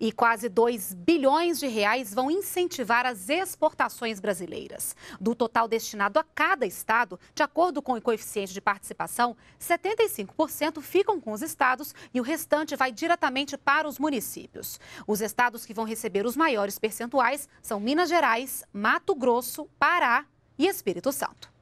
e quase 2 bilhões de reais vão incentivar as exportações brasileiras. Do total destinado a cada estado, de acordo com o coeficiente de participação, 75% ficam com os estados e o restante vai diretamente para os municípios. Os estados que vão receber os maiores percentuais são Minas Gerais, Mato Grosso, Pará e Espírito Santo.